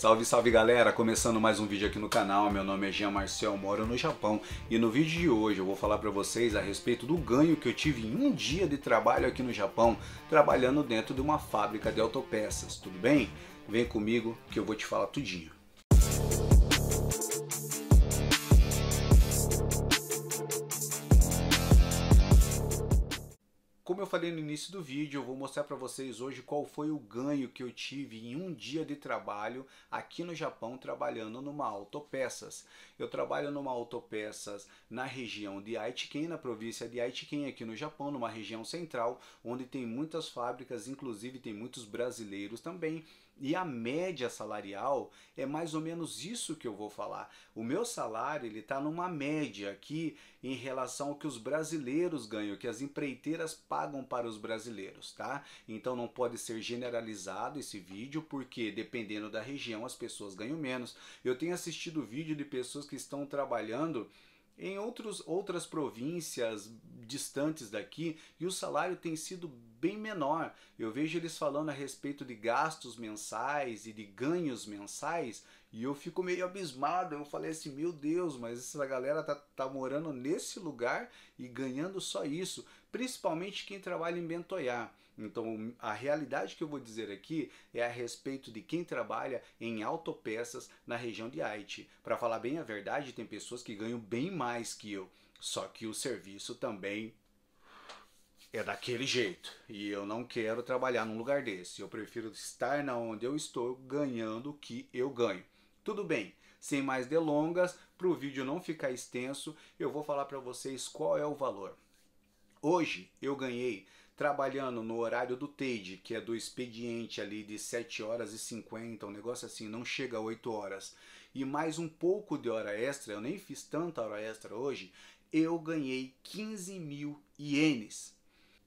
Salve, salve galera! Começando mais um vídeo aqui no canal, meu nome é Jean Marcel, moro no Japão e no vídeo de hoje eu vou falar para vocês a respeito do ganho que eu tive em um dia de trabalho aqui no Japão, trabalhando dentro de uma fábrica de autopeças, tudo bem? Vem comigo que eu vou te falar tudinho. falei no início do vídeo, eu vou mostrar para vocês hoje qual foi o ganho que eu tive em um dia de trabalho aqui no Japão trabalhando numa autopeças. Eu trabalho numa autopeças na região de Aichi, na província de Aichi, aqui no Japão, numa região central, onde tem muitas fábricas, inclusive tem muitos brasileiros também. E a média salarial é mais ou menos isso que eu vou falar. O meu salário ele está numa média que em relação ao que os brasileiros ganham, que as empreiteiras pagam para os brasileiros, tá? Então não pode ser generalizado esse vídeo, porque dependendo da região as pessoas ganham menos. Eu tenho assistido vídeo de pessoas que estão trabalhando em outros, outras províncias, distantes daqui e o salário tem sido bem menor. Eu vejo eles falando a respeito de gastos mensais e de ganhos mensais e eu fico meio abismado. Eu falei assim: meu Deus, mas essa galera tá, tá morando nesse lugar e ganhando só isso, principalmente quem trabalha em Bentoiá. Então, a realidade que eu vou dizer aqui é a respeito de quem trabalha em autopeças na região de Haiti. Para falar bem a verdade, tem pessoas que ganham bem mais que eu. Só que o serviço também é daquele jeito. E eu não quero trabalhar num lugar desse. Eu prefiro estar na onde eu estou ganhando o que eu ganho. Tudo bem. Sem mais delongas, para o vídeo não ficar extenso, eu vou falar para vocês qual é o valor. Hoje eu ganhei trabalhando no horário do TADE, que é do expediente ali de 7 horas e 50, um negócio assim, não chega a 8 horas, e mais um pouco de hora extra, eu nem fiz tanta hora extra hoje, eu ganhei 15 mil ienes.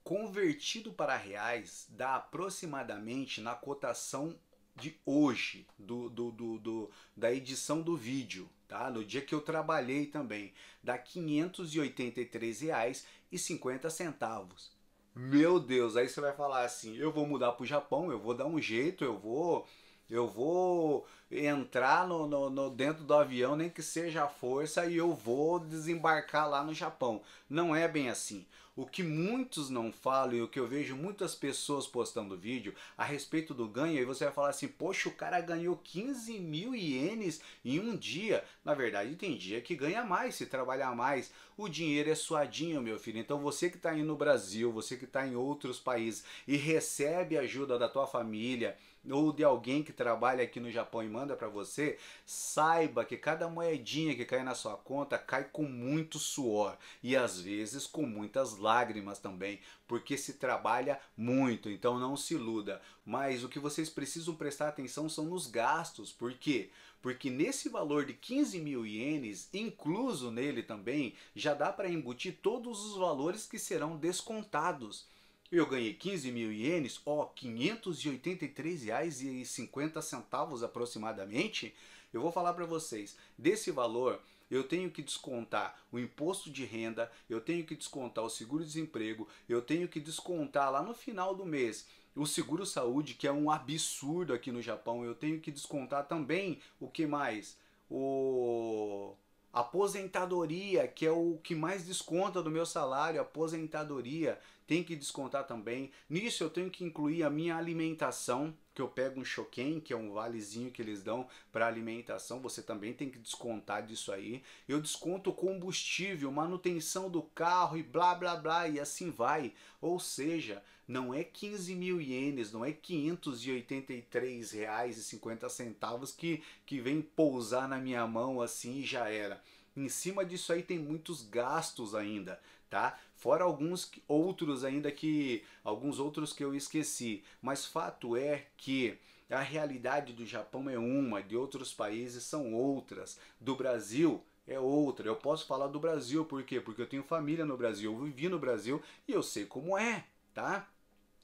Convertido para reais, dá aproximadamente na cotação de hoje, do, do, do, do, da edição do vídeo, tá? No dia que eu trabalhei também, dá R$ 583,50. Meu Deus, aí você vai falar assim, eu vou mudar para o Japão, eu vou dar um jeito, eu vou eu vou entrar no, no, no, dentro do avião, nem que seja a força, e eu vou desembarcar lá no Japão. Não é bem assim. O que muitos não falam e o que eu vejo muitas pessoas postando vídeo a respeito do ganho, e você vai falar assim, poxa, o cara ganhou 15 mil ienes em um dia. Na verdade, tem dia que ganha mais, se trabalhar mais. O dinheiro é suadinho, meu filho. Então você que está aí no Brasil, você que está em outros países e recebe ajuda da tua família, ou de alguém que trabalha aqui no Japão e manda para você, saiba que cada moedinha que cai na sua conta cai com muito suor e às vezes com muitas lágrimas também, porque se trabalha muito, então não se iluda. Mas o que vocês precisam prestar atenção são nos gastos, por quê? Porque nesse valor de 15 mil ienes, incluso nele também, já dá para embutir todos os valores que serão descontados. Eu ganhei 15 mil ienes, ó, R$ 583,50 aproximadamente, eu vou falar para vocês, desse valor eu tenho que descontar o imposto de renda, eu tenho que descontar o seguro-desemprego, eu tenho que descontar lá no final do mês o seguro-saúde, que é um absurdo aqui no Japão, eu tenho que descontar também o que mais? O aposentadoria, que é o que mais desconta do meu salário, aposentadoria tem que descontar também. Nisso eu tenho que incluir a minha alimentação, que eu pego um choquem, que é um valezinho que eles dão para alimentação, você também tem que descontar disso aí. Eu desconto combustível, manutenção do carro e blá blá blá e assim vai. Ou seja, não é 15 mil ienes, não é 583 reais e 50 centavos que, que vem pousar na minha mão assim e já era. Em cima disso aí tem muitos gastos ainda tá? Fora alguns outros ainda que alguns outros que eu esqueci, mas fato é que a realidade do Japão é uma, de outros países são outras, do Brasil é outra. Eu posso falar do Brasil por quê? Porque eu tenho família no Brasil, eu vivi no Brasil e eu sei como é, tá?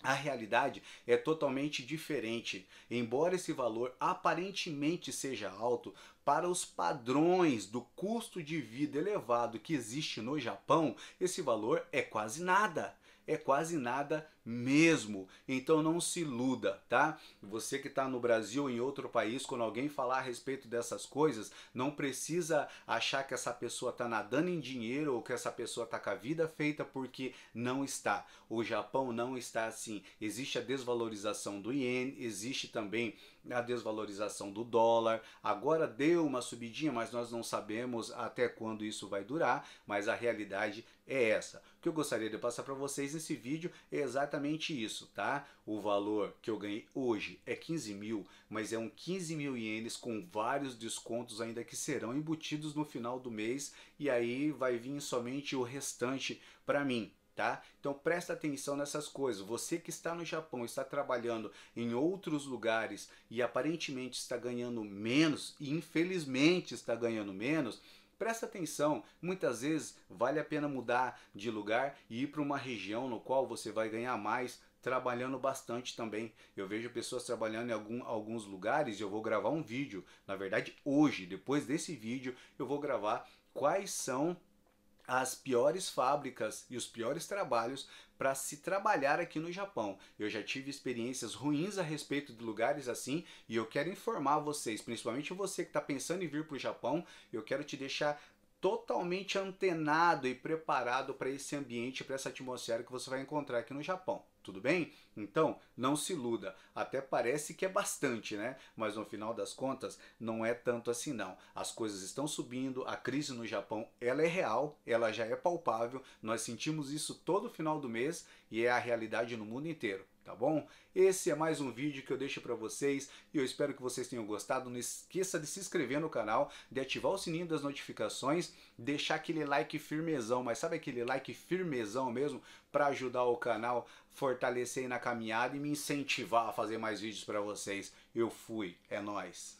A realidade é totalmente diferente. Embora esse valor aparentemente seja alto, para os padrões do custo de vida elevado que existe no Japão, esse valor é quase nada. É quase nada mesmo. Então não se iluda, tá? Você que está no Brasil ou em outro país, quando alguém falar a respeito dessas coisas, não precisa achar que essa pessoa está nadando em dinheiro ou que essa pessoa está com a vida feita, porque não está. O Japão não está assim. Existe a desvalorização do iene, existe também a desvalorização do dólar. Agora deu uma subidinha, mas nós não sabemos até quando isso vai durar, mas a realidade é essa. O que eu gostaria de passar para vocês nesse vídeo é exatamente exatamente isso, tá? O valor que eu ganhei hoje é 15 mil, mas é um 15 mil ienes com vários descontos ainda que serão embutidos no final do mês e aí vai vir somente o restante para mim, Tá? Então presta atenção nessas coisas. Você que está no Japão, está trabalhando em outros lugares e aparentemente está ganhando menos, e infelizmente está ganhando menos, Presta atenção, muitas vezes vale a pena mudar de lugar e ir para uma região no qual você vai ganhar mais trabalhando bastante também. Eu vejo pessoas trabalhando em algum, alguns lugares e eu vou gravar um vídeo. Na verdade, hoje, depois desse vídeo, eu vou gravar quais são as piores fábricas e os piores trabalhos para se trabalhar aqui no Japão. Eu já tive experiências ruins a respeito de lugares assim e eu quero informar vocês, principalmente você que está pensando em vir para o Japão, eu quero te deixar totalmente antenado e preparado para esse ambiente, para essa atmosfera que você vai encontrar aqui no Japão. Tudo bem? Então, não se iluda. Até parece que é bastante, né? Mas no final das contas, não é tanto assim não. As coisas estão subindo, a crise no Japão, ela é real, ela já é palpável. Nós sentimos isso todo final do mês e é a realidade no mundo inteiro tá bom? Esse é mais um vídeo que eu deixo para vocês e eu espero que vocês tenham gostado. Não esqueça de se inscrever no canal, de ativar o sininho das notificações, deixar aquele like firmezão, mas sabe aquele like firmezão mesmo para ajudar o canal, fortalecer fortalecer na caminhada e me incentivar a fazer mais vídeos para vocês. Eu fui, é nós.